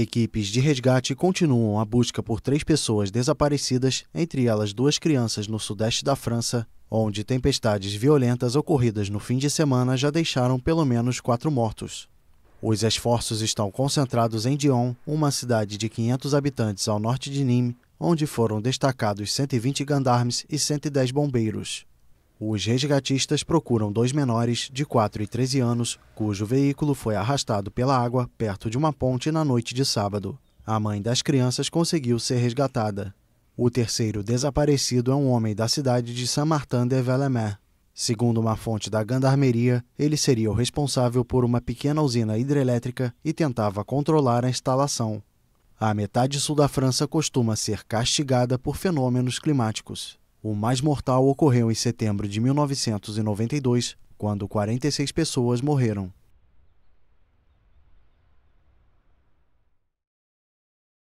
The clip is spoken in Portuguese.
Equipes de resgate continuam a busca por três pessoas desaparecidas, entre elas duas crianças no sudeste da França, onde tempestades violentas ocorridas no fim de semana já deixaram pelo menos quatro mortos. Os esforços estão concentrados em Dion, uma cidade de 500 habitantes ao norte de Nîmes, onde foram destacados 120 gendarmes e 110 bombeiros. Os resgatistas procuram dois menores de 4 e 13 anos, cujo veículo foi arrastado pela água perto de uma ponte na noite de sábado. A mãe das crianças conseguiu ser resgatada. O terceiro desaparecido é um homem da cidade de Saint-Martin-de-Vellemert. Segundo uma fonte da Gendarmeria, ele seria o responsável por uma pequena usina hidrelétrica e tentava controlar a instalação. A metade sul da França costuma ser castigada por fenômenos climáticos. O mais mortal ocorreu em setembro de 1992, quando 46 pessoas morreram.